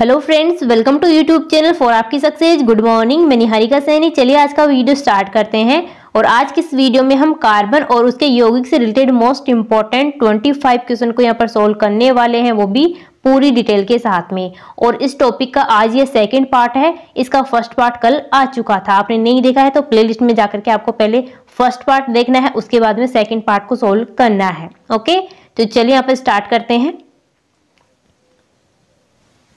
hello friends welcome to YouTube channel for आपकी success good morning मैं निहारिका सैनी चलिए आज का वीडियो स्टार्ट करते हैं और आज की इस वीडियो में हम कार्बन और उसके यौगिक से रिलेटेड मोस्ट इंपॉर्टेंट 25 क्वेश्चन को यहाँ पर सोल्व करने वाले हैं वो भी पूरी डिटेल के साथ में और इस टॉपिक का आज ये सेकेंड पार्ट है इसका फर्स्ट पार्ट कल आ चुका था आपने नहीं देखा है तो प्ले में जाकर के आपको पहले फर्स्ट पार्ट देखना है उसके बाद में सेकेंड पार्ट को सोल्व करना है ओके तो चलिए यहाँ पर स्टार्ट करते हैं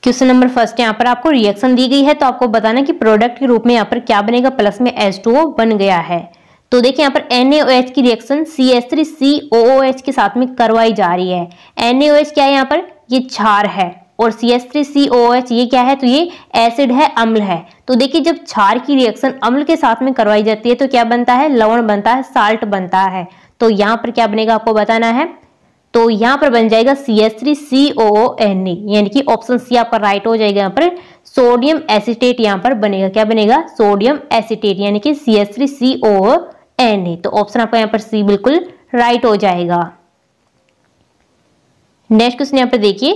क्वेश्चन नंबर फर्स्ट यहाँ पर आपको रिएक्शन दी गई है तो आपको बताना कि प्रोडक्ट के रूप में यहाँ पर क्या बनेगा प्लस में ओ बन गया है तो देखिए यहाँ पर एच की reaction C S three C H के साथ में करवाई जा रही है NaOH क्या है यहाँ पर ये क्षार है और C S three C O H ये क्या है तो ये एसिड है अम्ल है तो देखिए जब क्षार की रिएक्शन अम्ल के साथ में करवाई जाती है तो क्या बनता है लवण बनता है साल्ट बनता है तो यहाँ पर क्या बनेगा आपको बताना है तो यहां पर बन जाएगा C S three C O N E यानी कि ऑप्शन सी आपका राइट हो जाएगा यहां पर सोडियम एसिटेट यहां पर बनेगा क्या बनेगा सोडियम एसिटेट यानी कि C S three C O N E तो ऑप्शन आपका यहां पर सी बिल्कुल राइट हो जाएगा नेक्स्ट क्वेश्चन यहां पर देखिए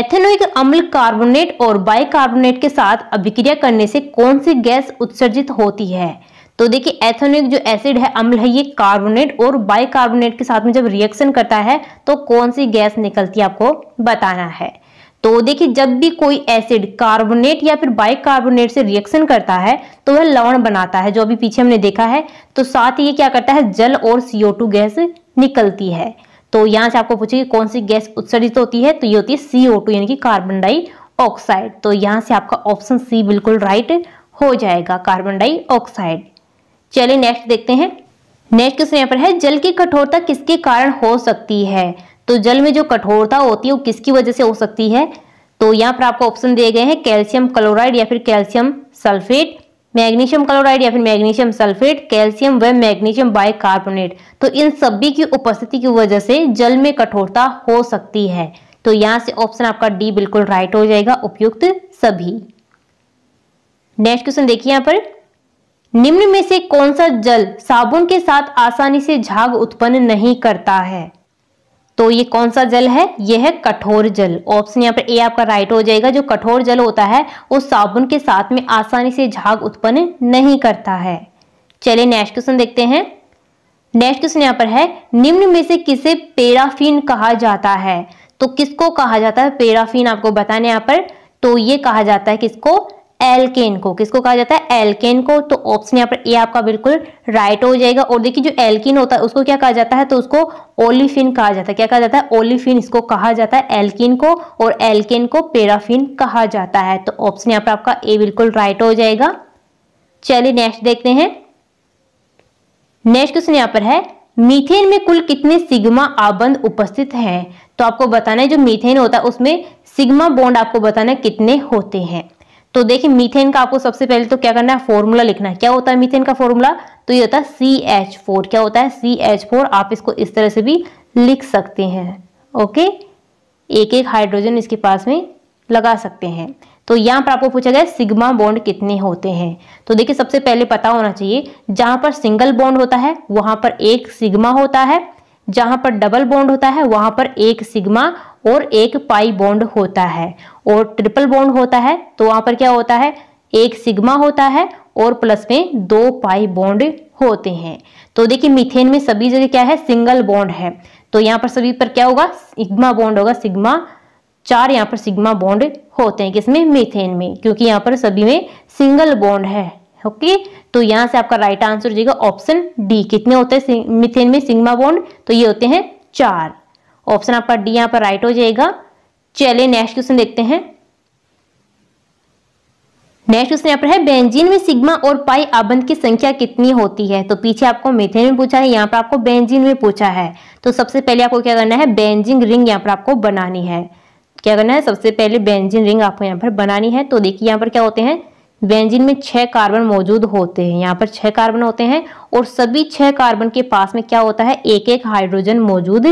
एथेनोइक अम्ल कार्बोनेट और बाइकार्बोनेट के साथ अभिक्रिया करने से कौन सी गैस उत्सर्जित होती है तो देखिए एथेनोइक जो एसिड है अम्ल है ये कार्बोनेट और बाइकार्बोनेट के साथ में जब रिएक्शन करता है तो कौन सी गैस निकलती है आपको बताना है तो देखिए जब भी कोई एसिड कार्बोनेट या फिर बाइकार्बोनेट से रिएक्शन करता है तो वह लवण बनाता है जो अभी पीछे हमने देखा है तो साथ ही ये क्या करता है जल और टू गैस निकलती है तो यहाँ से आपको पूछेगी कौन सी गैस उत्सर्जित होती है तो ये होती है टू यानी कि कार्बन डाइऑक्साइड तो यहाँ से आपका ऑप्शन सी बिल्कुल राइट हो जाएगा कार्बन डाइऑक्साइड चलिए नेक्स्ट देखते हैं नेक्स्ट क्वेश्चन यहाँ पर है जल की कठोरता किसके कारण हो सकती है तो जल में जो कठोरता होती है वो किसकी वजह से हो सकती है तो यहाँ पर आपको ऑप्शन दिए गए हैं कैल्शियम क्लोराइड या फिर कैल्शियम सल्फेट मैग्नीशियम क्लोराइड या फिर मैग्नीशियम सल्फेट कैल्शियम व मैग्नीशियम बाइकार्बोनेट तो इन सभी की उपस्थिति की वजह से जल में कठोरता हो सकती है तो यहाँ से ऑप्शन आपका डी बिल्कुल राइट हो जाएगा उपयुक्त सभी नेक्स्ट क्वेश्चन देखिए यहाँ पर निम्न में से कौन सा जल साबुन के साथ आसानी से झाग उत्पन्न नहीं करता है तो ये कौन सा जल है यह है कठोर जल ऑप्शन यहाँ पर ए आपका राइट हो जाएगा जो कठोर जल होता है वो साबुन के साथ में आसानी से झाग उत्पन्न नहीं करता है चलिए नेक्स्ट क्वेश्चन देखते हैं नेक्स्ट क्वेश्चन यहाँ पर है निम्न में से किसे पेराफिन कहा जाता है तो किसको कहा जाता है पेराफिन आपको बताने यहाँ पर तो ये कहा जाता है किसको एल्केन को किसको कहा जाता है एल्केन को तो ऑप्शन यहाँ पर ए आपका बिल्कुल राइट हो जाएगा और देखिए जो एल्किन होता है उसको क्या कहा जाता है तो उसको ओलिफिन कहा जाता है क्या कहा जाता है ओलिफिन इसको कहा जाता है एल्किन को और एल्केन को पेराफिन कहा जाता है तो ऑप्शन यहाँ पर आपका ए बिल्कुल राइट हो जाएगा चलिए नेक्स्ट देखते हैं नेक्स्ट क्वेश्चन यहाँ पर है मीथेन में कुल कितने सिग्मा आबंद उपस्थित हैं तो आपको बताना है जो मीथेन होता है उसमें सिग्मा बॉन्ड आपको बताना है कितने होते हैं तो देखिए मीथेन का आपको सबसे पहले तो क्या करना है फॉर्मूला लिखना है क्या होता है मीथेन का फॉर्मूला तो ये होता है सी एच फोर क्या होता है सी एच फोर आप इसको इस तरह से भी लिख सकते हैं ओके एक एक हाइड्रोजन इसके पास में लगा सकते हैं तो यहाँ पर आपको पूछा गया सिग्मा बॉन्ड कितने होते हैं तो देखिए सबसे पहले पता होना चाहिए जहां पर सिंगल बॉन्ड होता है वहां पर एक सिग्मा होता है जहां पर डबल बॉन्ड होता है वहां पर एक सिग्मा और एक पाई बॉन्ड होता है और ट्रिपल बॉन्ड होता है तो वहां पर क्या होता है एक सिग्मा होता है और प्लस में दो पाई बॉन्ड होते हैं तो देखिए मिथेन में सभी जगह क्या है सिंगल बॉन्ड है तो यहाँ पर सभी पर क्या होगा सिग्मा बॉन्ड होगा सिग्मा चार यहाँ पर सिग्मा बॉन्ड होते हैं किसमें मिथेन में क्योंकि यहाँ पर सभी में सिंगल बॉन्ड है ओके तो यहाँ से आपका राइट आंसर हो जाएगा ऑप्शन डी कितने होते हैं मिथेन में सिग्मा बॉन्ड तो ये होते हैं चार ऑप्शन आपका डी यहां पर राइट हो जाएगा चलिए नेक्स्ट क्वेश्चन देखते हैं नेक्स्ट क्वेश्चन यहाँ पर है बेंजीन में सिग्मा और पाई आबंध की संख्या कितनी होती है तो पीछे आपको मेथेन में पूछा है यहाँ पर आपको बेंजीन में पूछा है तो सबसे पहले आपको क्या करना है बेंजिंग रिंग यहाँ पर आपको बनानी है क्या करना है सबसे पहले बेंजिन रिंग आपको यहाँ पर बनानी है तो देखिए यहाँ पर क्या होते हैं बेंजिन में छह कार्बन मौजूद होते हैं यहाँ पर छह कार्बन होते हैं और सभी छह कार्बन के पास में क्या होता है एक एक हाइड्रोजन मौजूद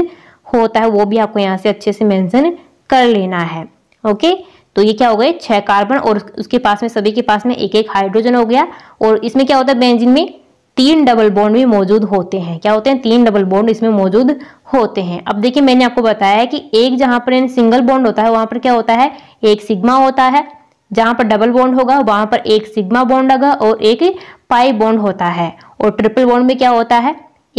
होता है वो भी आपको यहाँ से अच्छे से मेंशन कर लेना है ओके तो ये क्या हो गए छह कार्बन और उसके पास में सभी के पास में एक एक हाइड्रोजन हो गया और इसमें क्या होता है बेंजिन में तीन डबल बॉन्ड भी मौजूद होते हैं क्या होते हैं तीन डबल बॉन्ड इसमें मौजूद होते हैं अब देखिए मैंने आपको बताया है कि एक जहां पर सिंगल बॉन्ड होता है वहां पर क्या होता है एक सिग्मा होता है जहां पर डबल बॉन्ड होगा वहां पर एक सिग्मा बॉन्ड होगा और एक पाई बॉन्ड होता है और ट्रिपल बॉन्ड में क्या होता है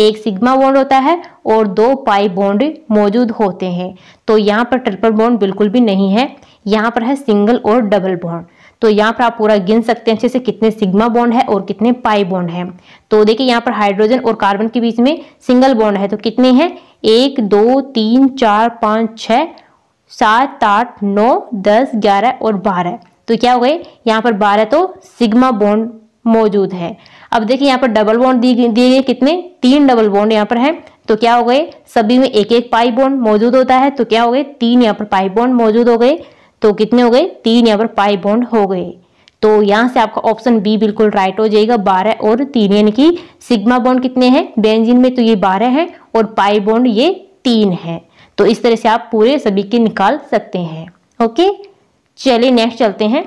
एक सिग्मा बॉन्ड होता है और दो पाई बॉन्ड मौजूद होते हैं तो यहाँ पर ट्रिपल बॉन्ड बिल्कुल भी नहीं है यहाँ पर है सिंगल और डबल बॉन्ड तो यहाँ पर आप पूरा गिन सकते हैं अच्छे से कितने सिग्मा बॉन्ड है और कितने पाई बॉन्ड है तो देखिए यहाँ पर हाइड्रोजन और कार्बन के बीच में सिंगल बॉन्ड है तो कितने हैं एक दो तीन चार पाँच छ सात आठ नौ दस ग्यारह और बारह तो क्या हो गए यहाँ पर बारह तो सिग्मा बॉन्ड मौजूद है अब देखिए यहाँ पर डबल बॉन्ड दिए गए कितने तीन डबल बॉन्ड यहाँ पर है तो क्या हो गए सभी में एक एक पाई बॉन्ड मौजूद होता है तो क्या हो गए तीन यहाँ पर पाई बॉन्ड मौजूद हो गए तो कितने हो गए तीन यहाँ पर पाई बॉन्ड हो गए तो यहाँ से आपका ऑप्शन बी बिल्कुल राइट हो जाएगा बारह और तीन यानी कि सिग्मा बॉन्ड कितने हैं बेंजिन में तो ये बारह है और पाई बॉन्ड ये तीन है तो इस तरह से आप पूरे सभी के निकाल सकते हैं ओके चलिए नेक्स्ट चलते हैं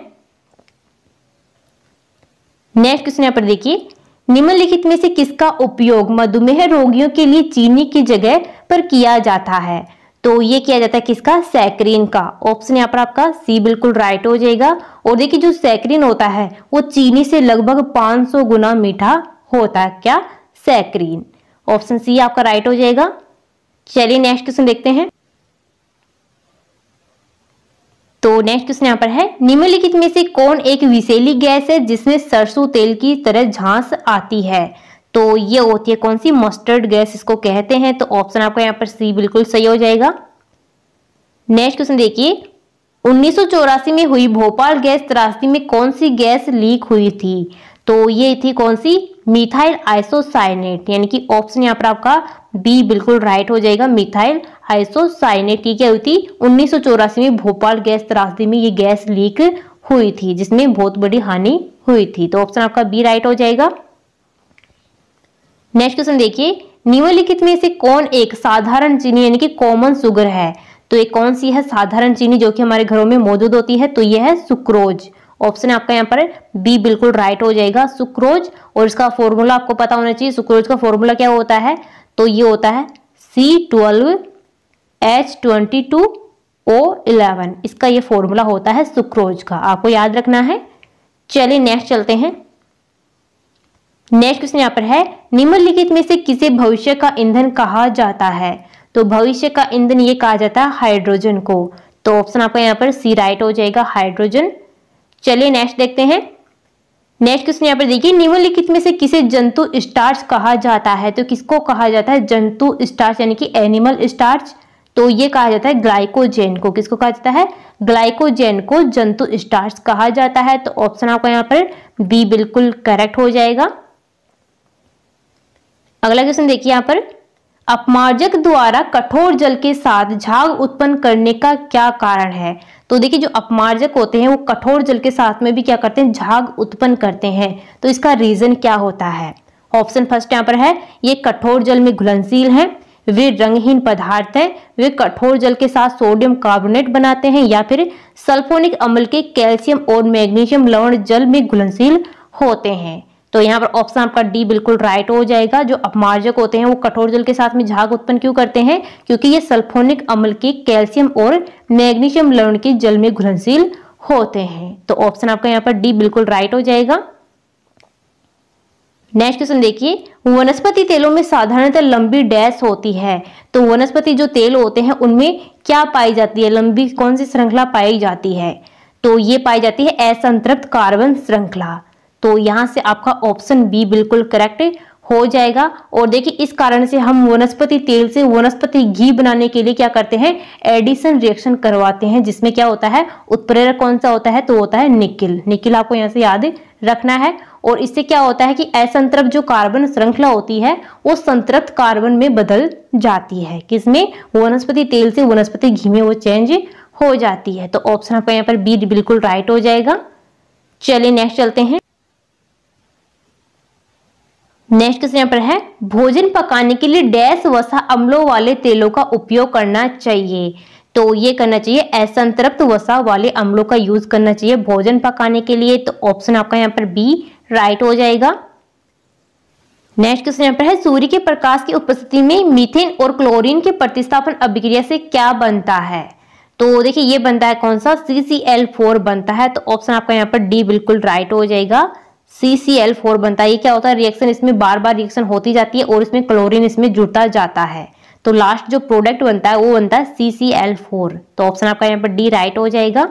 नेक्स्ट क्वेश्चन यहाँ पर देखिए निम्नलिखित में से किसका उपयोग मधुमेह रोगियों के लिए चीनी की जगह पर किया जाता है तो ये किया जाता है किसका सैक्रीन का ऑप्शन यहाँ पर आपका सी बिल्कुल राइट हो जाएगा और देखिए जो सैक्रीन होता है वो चीनी से लगभग 500 गुना मीठा होता है क्या सैक्रीन ऑप्शन सी आपका राइट हो जाएगा चलिए नेक्स्ट क्वेश्चन देखते हैं तो नेक्स्ट क्वेश्चन यहाँ पर है निम्नलिखित में से कौन एक विशेली गैस है जिसमें सरसों तेल की तरह झांस आती है तो ये होती है कौन सी मस्टर्ड गैस इसको कहते हैं तो ऑप्शन आपका यहाँ पर सी बिल्कुल सही हो जाएगा नेक्स्ट क्वेश्चन देखिए उन्नीस में हुई भोपाल गैस त्रासदी में कौन सी गैस लीक हुई थी तो ये थी कौन सी मिथाइल आइसोसाइनेट यानी कि ऑप्शन यहाँ पर आपका बी बिल्कुल राइट हो जाएगा मिथाइल आइसोसाइनेट की क्या हुई थी उन्नीस में भोपाल गैस त्रासदी में ये गैस लीक हुई थी जिसमें बहुत बड़ी हानि हुई थी तो ऑप्शन आपका बी राइट हो जाएगा नेक्स्ट क्वेश्चन देखिए निम्नलिखित में से कौन एक साधारण चीनी यानी कि कॉमन शुगर है तो ये कौन सी है साधारण चीनी जो कि हमारे घरों में मौजूद होती है तो ये है सुक्रोज ऑप्शन आपका यहाँ पर बी बिल्कुल राइट हो जाएगा सुक्रोज और इसका फॉर्मूला आपको पता होना चाहिए सुक्रोज का फॉर्मूला क्या होता है तो ये होता है C twelve H twenty two O eleven इसका ये फॉर्मूला होता है सुक्रोज का आपको याद रखना है चलिए नेक्स्ट चलते हैं नेक्स्ट क्वेश्चन यहाँ पर है निम्नलिखित में से किसे भविष्य का ईंधन कहा जाता है तो भविष्य का ईंधन ये कहा जाता है हाइड्रोजन को तो ऑप्शन आपका यहाँ पर सी राइट हो जाएगा हाइड्रोजन चलिए नेक्स्ट देखते हैं नेक्स्ट क्वेश्चन यहाँ पर देखिए निम्नलिखित में से किसे जंतु स्टार्च कहा जाता है तो किसको कहा जाता है जंतु स्टार्च यानी कि एनिमल स्टार्च तो ये कहा जाता है ग्लाइकोजेन को किसको कहा जाता है ग्लाइकोजेन को जंतु स्टार्च कहा जाता है तो ऑप्शन आपका यहाँ पर बी बिल्कुल करेक्ट हो जाएगा अगला क्वेश्चन देखिए यहाँ पर अपमार्जक द्वारा कठोर जल के साथ झाग उत्पन्न करने का क्या कारण है तो देखिए जो अपमार्जक होते हैं वो कठोर जल के साथ में भी क्या करते हैं झाग उत्पन्न करते हैं तो इसका रीजन क्या होता है ऑप्शन फर्स्ट यहाँ पर है ये कठोर जल में घुलनशील है वे रंगहीन पदार्थ है वे कठोर जल के साथ सोडियम कार्बोनेट बनाते हैं या फिर सल्फोनिक अम्ल के कैल्शियम और मैग्नीशियम लवण जल में घुलनशील होते हैं तो यहाँ पर ऑप्शन आपका डी बिल्कुल राइट हो जाएगा जो अपमार्जक होते हैं वो कठोर जल के साथ में झाग उत्पन्न क्यों करते हैं क्योंकि ये सल्फोनिक अम्ल के कैल्शियम और मैग्नीशियम लवण के जल में घुलनशील होते हैं तो ऑप्शन आपका यहाँ पर डी बिल्कुल राइट हो जाएगा नेक्स्ट क्वेश्चन देखिए वनस्पति तेलों में साधारणतः लंबी डैश होती है तो वनस्पति जो तेल होते हैं उनमें क्या पाई जाती है लंबी कौन सी श्रृंखला पाई जाती है तो ये पाई जाती है असंतृप्त कार्बन श्रृंखला तो यहाँ से आपका ऑप्शन बी बिल्कुल करेक्ट हो जाएगा और देखिए इस कारण से हम वनस्पति तेल से वनस्पति घी बनाने के लिए क्या करते हैं एडिशन रिएक्शन करवाते हैं जिसमें क्या होता है उत्प्रेरक कौन सा होता है तो होता है निकिल निकिल आपको यहाँ से याद रखना है और इससे क्या होता है कि असंतृप्त जो कार्बन श्रृंखला होती है वो संतृप्त कार्बन में बदल जाती है किसमें वनस्पति तेल से वनस्पति घी में वो चेंज हो जाती है तो ऑप्शन आपका यहाँ पर बी बिल्कुल राइट हो जाएगा चलिए नेक्स्ट चलते हैं नेक्स्ट क्वेश्चन पर है भोजन पकाने के लिए डैश वसा अम्लों वाले तेलों का उपयोग करना चाहिए तो ये करना चाहिए असंतृप्त वसा वाले अम्लों का यूज करना चाहिए भोजन पकाने के लिए तो ऑप्शन आपका यहाँ पर बी राइट हो जाएगा नेक्स्ट क्वेश्चन यहाँ पर है सूर्य के प्रकाश की उपस्थिति में मीथेन और क्लोरीन के प्रतिस्थापन अभिक्रिया से क्या बनता है तो देखिए ये बनता है कौन सा सी सी एल फोर बनता है तो ऑप्शन आपका यहाँ पर डी बिल्कुल राइट हो जाएगा CCl4 बनता है ये क्या होता है रिएक्शन इसमें बार बार रिएक्शन होती जाती है और इसमें क्लोरीन इसमें जुड़ता जाता है तो लास्ट जो प्रोडक्ट बनता है वो बनता है CCl4 फोर तो ऑप्शन आपका यहाँ पर डी राइट हो जाएगा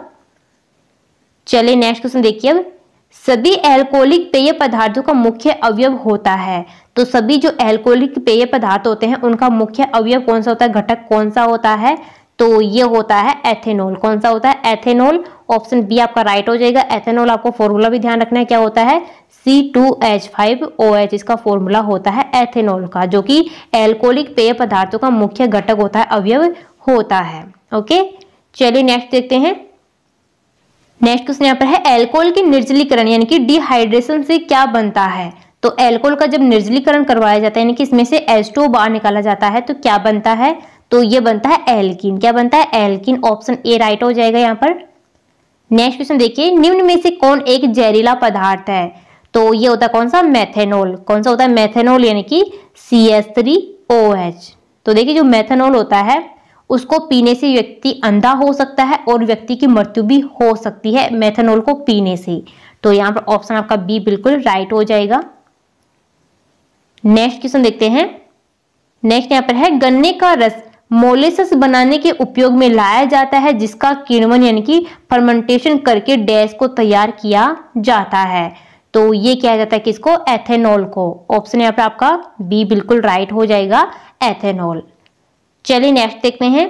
चलिए नेक्स्ट क्वेश्चन देखिए अब सभी एल्कोहलिक पेय पदार्थों का मुख्य अवयव होता है तो सभी जो एल्कोहलिक पेय पदार्थ होते हैं उनका मुख्य अवयव कौन सा होता है घटक कौन सा होता है तो ये होता है एथेनॉल कौन सा होता है एथेनॉल ऑप्शन बी आपका राइट हो जाएगा एथेनॉल आपको फॉर्मूला भी ध्यान रखना है क्या होता है C two H five O H इसका फॉर्मूला होता है एथेनॉल का जो कि एल्कोलिक पेय पदार्थों का मुख्य घटक होता है अवयव होता है ओके चलिए नेक्स्ट देखते हैं नेक्स्ट क्वेश्चन यहाँ पर है एल्कोहल के निर्जलीकरण यानी कि डिहाइड्रेशन से क्या बनता है तो एल्कोहल का जब निर्जलीकरण करवाया जाता है यानी कि इसमें से एच टू बाहर निकाला जाता है तो क्या बनता है तो ये बनता है एल्किन क्या बनता है एल्किन ऑप्शन ए राइट हो जाएगा यहाँ पर नेक्स्ट क्वेश्चन देखिए निम्न में से कौन एक जहरीला पदार्थ है तो ये होता है कौन सा मैथेनोल कौन सा होता है मैथेनोल यानी कि C S three O H तो देखिए जो मैथेनोल होता है उसको पीने से व्यक्ति अंधा हो सकता है और व्यक्ति की मृत्यु भी हो सकती है मैथेनोल को पीने से तो यहाँ पर ऑप्शन आपका बी बिल्कुल राइट हो जाएगा नेक्स्ट क्वेश्चन देखते हैं नेक्स्ट यहाँ पर है गन्ने का रस मोलेसस बनाने के उपयोग में लाया जाता है जिसका किण्वन यानी कि फर्मेंटेशन करके डैश को तैयार किया जाता है तो ये क्या जाता है किसको एथेनॉल को ऑप्शन यहाँ पर आपका बी बिल्कुल राइट हो जाएगा एथेनॉल चलिए नेक्स्ट देखते हैं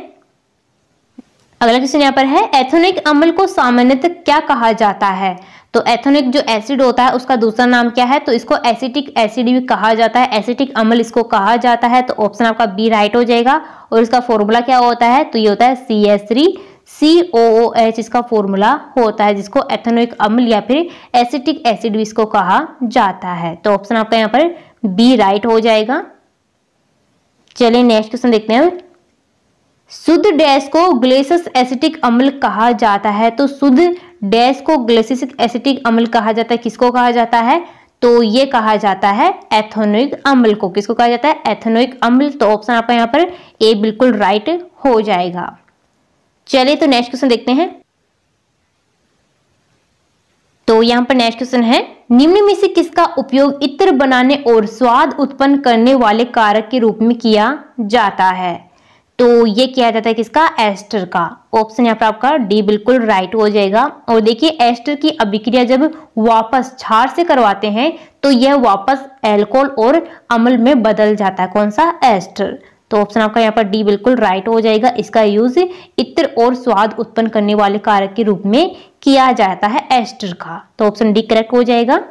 अगला क्वेश्चन यहाँ पर है एथेनिक अम्ल को सामान्यतः क्या कहा जाता है तो एथोनिक जो एसिड होता है उसका दूसरा नाम क्या है तो इसको एसिटिक एसिड भी कहा जाता है एसिटिक अम्ल इसको कहा जाता है तो ऑप्शन आपका बी राइट हो जाएगा और इसका फॉर्मूला क्या होता है तो ये होता है C S three C O O H इसका फॉर्मूला होता है जिसको एथोनिक अम्ल या फिर एसिटिक एसिड भी इसको कहा जाता है तो ऑप्शन आपका यहाँ पर बी राइट हो जाएगा चलिए नेक्स्ट क्वेश्चन देखते हैं शुद्ध डैश को ग्लेसस एसिटिक अम्ल कहा जाता है तो शुद्ध डैश को ग्लेसिसिक एसिटिक अम्ल कहा जाता है किसको कहा जाता है तो ये कहा जाता है एथोनिक अम्ल को किसको कहा जाता है एथोनिक अम्ल तो ऑप्शन आपका यहाँ पर ए बिल्कुल राइट हो जाएगा चलिए तो नेक्स्ट क्वेश्चन देखते हैं तो यहाँ पर नेक्स्ट क्वेश्चन है निम्न में से किसका उपयोग इत्र बनाने और स्वाद उत्पन्न करने वाले कारक के रूप में किया जाता है तो ये किया जाता है किसका एस्टर का ऑप्शन यहाँ पर आपका डी बिल्कुल राइट हो जाएगा और देखिए एस्टर की अभिक्रिया जब वापस छार से करवाते हैं तो यह वापस एल्कोहल और अम्ल में बदल जाता है कौन सा एस्टर तो ऑप्शन आपका यहाँ पर डी बिल्कुल राइट हो जाएगा इसका यूज इत्र और स्वाद उत्पन्न करने वाले कारक के रूप में किया जाता है एस्टर का तो ऑप्शन डी करेक्ट हो जाएगा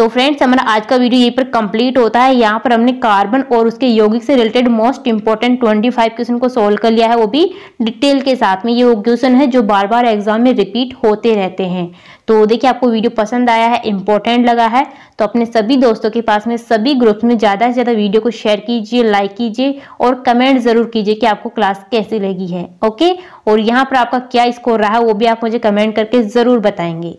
तो फ्रेंड्स हमारा आज का वीडियो यहीं पर कंप्लीट होता है यहाँ पर हमने कार्बन और उसके यौगिक से रिलेटेड मोस्ट इंपॉर्टेंट 25 क्वेश्चन को सोल्व कर लिया है वो भी डिटेल के साथ में ये वो क्वेश्चन है जो बार बार एग्जाम में रिपीट होते रहते हैं तो देखिए आपको वीडियो पसंद आया है इंपॉर्टेंट लगा है तो अपने सभी दोस्तों के पास में सभी ग्रुप्स में ज़्यादा से ज़्यादा वीडियो को शेयर कीजिए लाइक कीजिए और कमेंट ज़रूर कीजिए कि आपको क्लास कैसी लगी है ओके और यहाँ पर आपका क्या स्कोर रहा है वो भी आप मुझे कमेंट करके ज़रूर बताएंगे